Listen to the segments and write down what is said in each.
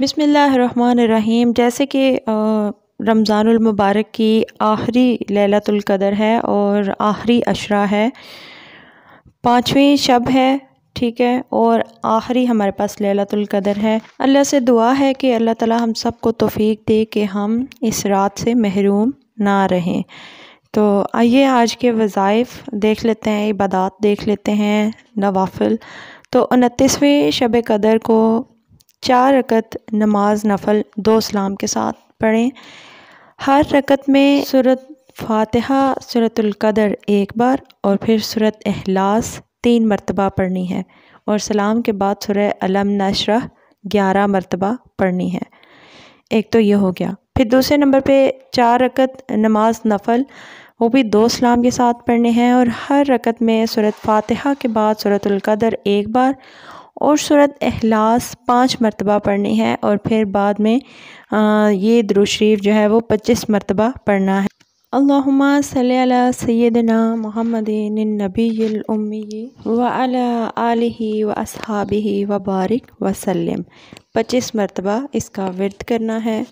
बिसमीम जैसे कि रमज़ानमबारक की आखिरी ललातुल्कदर है और आखिरी अशरा है पाँचवीं शब है ठीक है और आखिरी हमारे पास ललातुल्कदर है अल्लाह से दुआ है कि अल्लाह ताला हम सब को तोफ़ीक दे कि हम इस रात से महरूम ना रहें तो आइए आज के वज़ाइफ देख लेते हैं इबादत देख लेते हैं नवाफिल तो उनतीसवीं शब कदर को चार रकत नमाज नफल दो सलाम के साथ पढ़ें हर रकत में सूरत फातिहा सूरतलकदर एक बार और फिर सूरत अहलास तीन मरतबा पढ़नी है और सलाम के बाद सुरह अलम नशरह ग्यारह मरतबा पढ़नी है एक तो ये हो गया फिर दूसरे नंबर पे चार रकत नमाज नफल वो भी दो सलाम के साथ पढ़ने हैं और हर रकत में सूरत फातिहा के बाद सूरतलकदर एक बार और सूरत अहलास पाँच मरतबा पढ़नी है और फिर बाद में ये द्रुशरीफ जो है वो पच्चीस मरतबा पढ़ना है अल्लाम सल सैदना मोहम्मद नबीमी व अला आलिही व बारिक पच्चीस मरतबा इसका वर्द करना है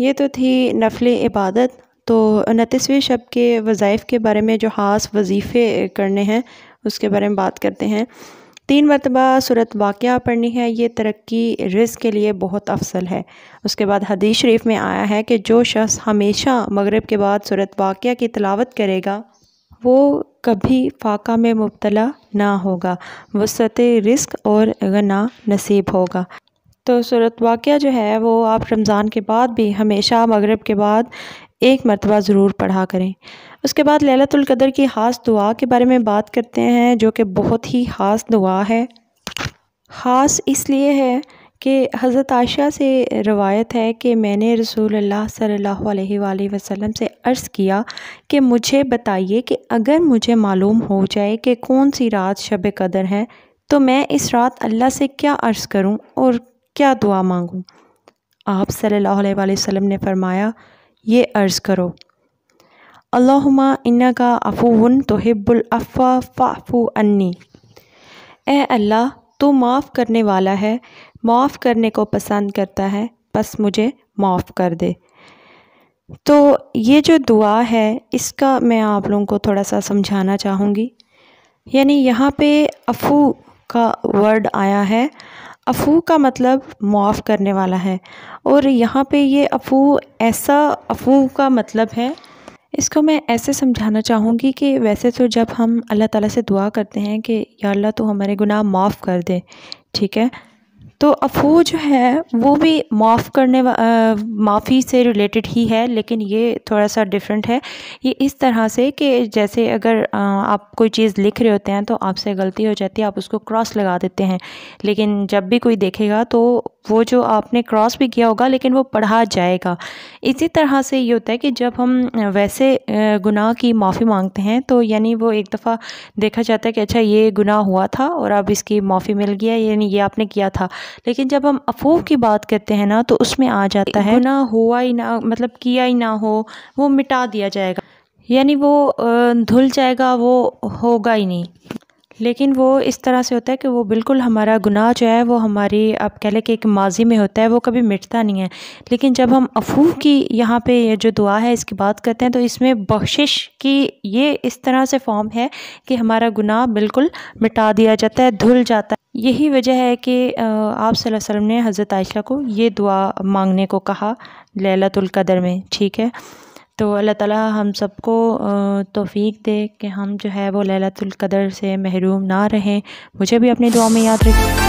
ये तो थी नफल इबादत तो उनतीसवें शब के वज़ाइफ़ के बारे में जो ख़ास वजीफ़े करने हैं उसके बारे में बात करते हैं तीन मरतबा सूरत वाक़ पढ़नी है ये तरक्की रिस्क के लिए बहुत अफसल है उसके बाद हदीस शरीफ में आया है कि जो शख्स हमेशा मगरब के बाद सूरत वाक़ की तलावत करेगा वो कभी फाका में मुबतला ना होगा वसत रिस्क और गना नसीब होगा तो सूरत वाक़ जो है वो आप रमज़ान के बाद भी हमेशा मगरब के बाद एक मरतबा ज़रूर पढ़ा करें उसके बाद ललतुल्कदर की ख़ास दुआ के बारे में बात करते हैं जो कि बहुत ही ख़ास दुआ है ख़ास इसलिए है कि हज़रत आयशा से रवायत है कि मैंने रसूल अल्लाह सल्लल्लाहु अलैहि वसल्लम से अर्ज़ किया कि मुझे बताइए कि अगर मुझे मालूम हो जाए कि कौन सी रात शब कदर है तो मैं इस रात अल्लाह से क्या अर्ज़ करूँ और क्या दुआ मांगूँ आप सल्लल्लाहु अलैहि वसल्लम ने फरमाया ये अर्ज़ करो अल्लाहुमा इन्ना का तो तोहिबुलफ़ा फ़ाफ़ू अन्नी ए अल्लाह तो माफ़ करने वाला है माफ़ करने को पसंद करता है बस मुझे माफ़ कर दे तो ये जो दुआ है इसका मैं आप लोगों को थोड़ा सा समझाना चाहूँगी यानी यहाँ पे अफू का वर्ड आया है अफ़ू का मतलब मुआफ़ करने वाला है और यहाँ पे ये अफ़ू ऐसा अफ़ू का मतलब है इसको मैं ऐसे समझाना चाहूँगी कि वैसे तो जब हम अल्लाह ताला से दुआ करते हैं कि या अल्लाह तो हमारे गुनाह माफ़ कर दे ठीक है तो अफू जो है वो भी माफ़ करने माफ़ी से रिलेटेड ही है लेकिन ये थोड़ा सा डिफरेंट है ये इस तरह से कि जैसे अगर आप कोई चीज़ लिख रहे होते हैं तो आपसे गलती हो जाती है आप उसको क्रॉस लगा देते हैं लेकिन जब भी कोई देखेगा तो वो जो आपने क्रॉस भी किया होगा लेकिन वो पढ़ा जाएगा इसी तरह से ये होता है कि जब हम वैसे गुनाह की माफ़ी मांगते हैं तो यानी वो एक दफ़ा देखा जाता है कि अच्छा ये गुनाह हुआ था और अब इसकी माफ़ी मिल गया यानी ये आपने किया था लेकिन जब हम अफवाह की बात करते हैं ना तो उसमें आ जाता है ना हुआ ही ना मतलब किया ही ना हो वो मिटा दिया जाएगा यानी वो धुल जाएगा वो होगा ही नहीं लेकिन वो इस तरह से होता है कि वो बिल्कुल हमारा गुनाह जो है वो हमारी आप कह लें कि एक माजी में होता है वो कभी मिटता नहीं है लेकिन जब हम अफू की यहाँ पे ये जो दुआ है इसकी बात करते हैं तो इसमें बख्शिश की ये इस तरह से फॉर्म है कि हमारा गुनाह बिल्कुल मिटा दिया जाता है धुल जाता है यही वजह है कि आप वसल्लम ने हज़रत आयशा को ये दुआ मांगने को कहा लैलतुल कदर में ठीक है तो अल्लाह ताला हम सबको तौफीक दे कि हम जो है वो लैलतुल कदर से महरूम ना रहें मुझे भी अपनी दुआ में याद रखें